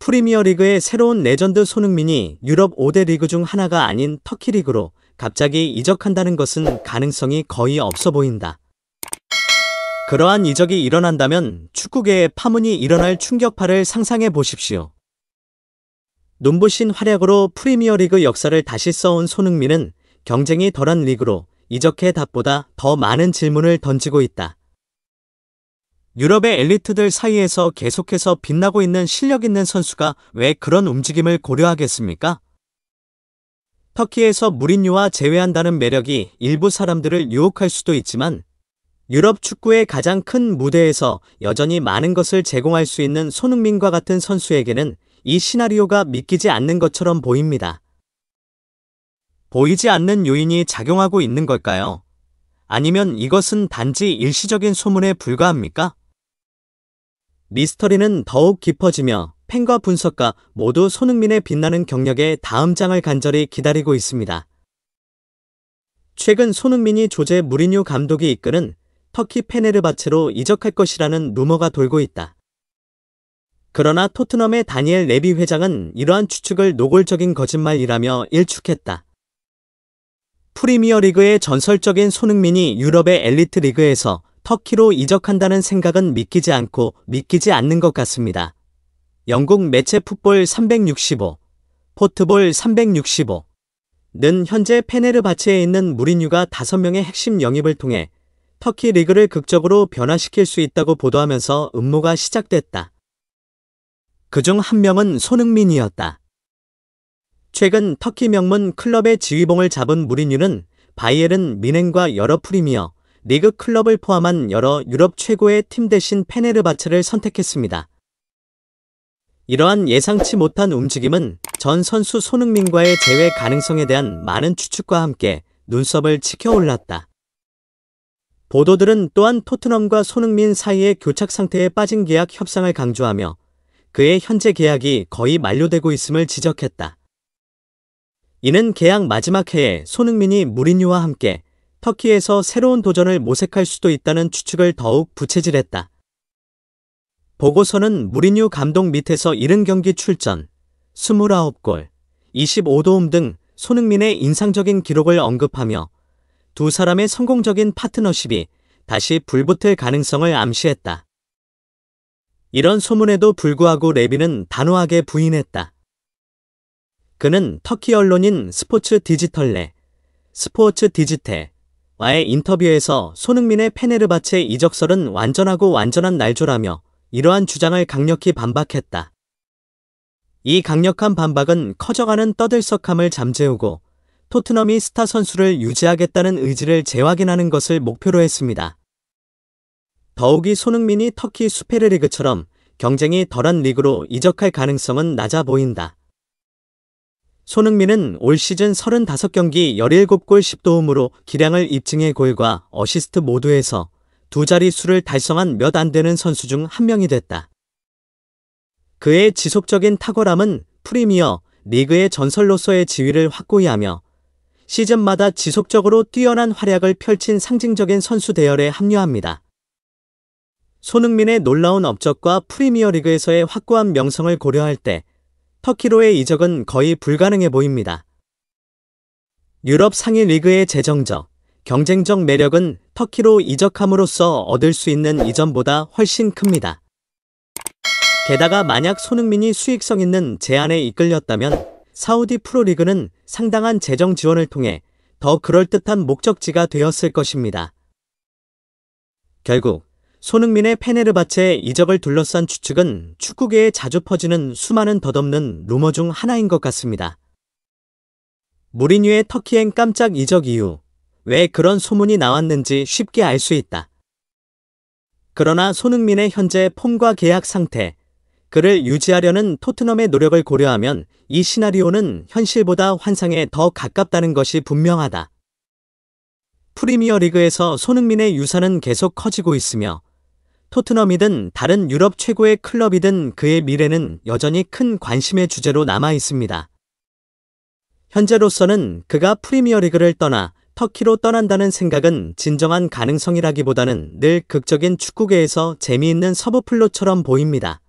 프리미어리그의 새로운 레전드 손흥민이 유럽 5대 리그 중 하나가 아닌 터키 리그로 갑자기 이적한다는 것은 가능성이 거의 없어 보인다. 그러한 이적이 일어난다면 축구계에 파문이 일어날 충격파를 상상해 보십시오. 눈부신 활약으로 프리미어리그 역사를 다시 써온 손흥민은 경쟁이 덜한 리그로 이적해 답보다 더 많은 질문을 던지고 있다. 유럽의 엘리트들 사이에서 계속해서 빛나고 있는 실력 있는 선수가 왜 그런 움직임을 고려하겠습니까? 터키에서 무린유와 제외한다는 매력이 일부 사람들을 유혹할 수도 있지만 유럽 축구의 가장 큰 무대에서 여전히 많은 것을 제공할 수 있는 손흥민과 같은 선수에게는 이 시나리오가 믿기지 않는 것처럼 보입니다. 보이지 않는 요인이 작용하고 있는 걸까요? 아니면 이것은 단지 일시적인 소문에 불과합니까? 미스터리는 더욱 깊어지며 팬과 분석가 모두 손흥민의 빛나는 경력의 다음 장을 간절히 기다리고 있습니다. 최근 손흥민이 조제 무리뉴 감독이 이끄는 터키 페네르바체로 이적할 것이라는 루머가 돌고 있다. 그러나 토트넘의 다니엘 레비 회장은 이러한 추측을 노골적인 거짓말이라며 일축했다. 프리미어리그의 전설적인 손흥민이 유럽의 엘리트 리그에서 터키로 이적한다는 생각은 믿기지 않고 믿기지 않는 것 같습니다. 영국 매체 풋볼 365, 포트볼 365는 현재 페네르바체에 있는 무리뉴가 5명의 핵심 영입을 통해 터키 리그를 극적으로 변화시킬 수 있다고 보도하면서 음모가 시작됐다. 그 중 한 명은 손흥민이었다. 최근 터키 명문 클럽의 지휘봉을 잡은 무리뉴는 바이에른 미넨과 여러 프리미어, 리그 클럽을 포함한 여러 유럽 최고의 팀 대신 페네르바체를 선택했습니다. 이러한 예상치 못한 움직임은 전 선수 손흥민과의 재회 가능성에 대한 많은 추측과 함께 눈썹을 치켜 올랐다. 보도들은 또한 토트넘과 손흥민 사이의 교착 상태에 빠진 계약 협상을 강조하며 그의 현재 계약이 거의 만료되고 있음을 지적했다. 이는 계약 마지막 해에 손흥민이 무리뉴와 함께 터키에서 새로운 도전을 모색할 수도 있다는 추측을 더욱 부채질했다. 보고서는 무리뉴 감독 밑에서 70경기 출전, 29골, 25도움 등 손흥민의 인상적인 기록을 언급하며 두 사람의 성공적인 파트너십이 다시 불붙을 가능성을 암시했다. 이런 소문에도 불구하고 레비는 단호하게 부인했다. 그는 터키 언론인 스포츠 디지털레, 스포츠 디지테, 와의 인터뷰에서 손흥민의 페네르바체 이적설은 완전하고 완전한 날조라며 이러한 주장을 강력히 반박했다. 이 강력한 반박은 커져가는 떠들썩함을 잠재우고 토트넘이 스타 선수를 유지하겠다는 의지를 재확인하는 것을 목표로 했습니다. 더욱이 손흥민이 터키 수페르리그처럼 경쟁이 덜한 리그로 이적할 가능성은 낮아 보인다. 손흥민은 올 시즌 35경기 17골 10도움으로 기량을 입증해 골과 어시스트 모두에서 두자리수를 달성한 몇 안 되는 선수 중 한 명이 됐다. 그의 지속적인 탁월함은 프리미어 리그의 전설로서의 지위를 확고히 하며 시즌마다 지속적으로 뛰어난 활약을 펼친 상징적인 선수 대열에 합류합니다. 손흥민의 놀라운 업적과 프리미어 리그에서의 확고한 명성을 고려할 때 터키로의 이적은 거의 불가능해 보입니다. 유럽 상위 리그의 재정적, 경쟁적 매력은 터키로 이적함으로써 얻을 수 있는 이전보다 훨씬 큽니다. 게다가 만약 손흥민이 수익성 있는 제안에 이끌렸다면 사우디 프로리그는 상당한 재정 지원을 통해 더 그럴듯한 목적지가 되었을 것입니다. 결국 손흥민의 페네르바체 이적을 둘러싼 추측은 축구계에 자주 퍼지는 수많은 덧없는 루머 중 하나인 것 같습니다. 무리뉴의 터키행 깜짝 이적 이후 왜 그런 소문이 나왔는지 쉽게 알 수 있다. 그러나 손흥민의 현재 폼과 계약 상태, 그를 유지하려는 토트넘의 노력을 고려하면 이 시나리오는 현실보다 환상에 더 가깝다는 것이 분명하다. 프리미어 리그에서 손흥민의 유산은 계속 커지고 있으며 토트넘이든 다른 유럽 최고의 클럽이든 그의 미래는 여전히 큰 관심의 주제로 남아 있습니다. 현재로서는 그가 프리미어리그를 떠나 터키로 떠난다는 생각은 진정한 가능성이라기보다는 늘 극적인 축구계에서 재미있는 서브플로처럼 보입니다.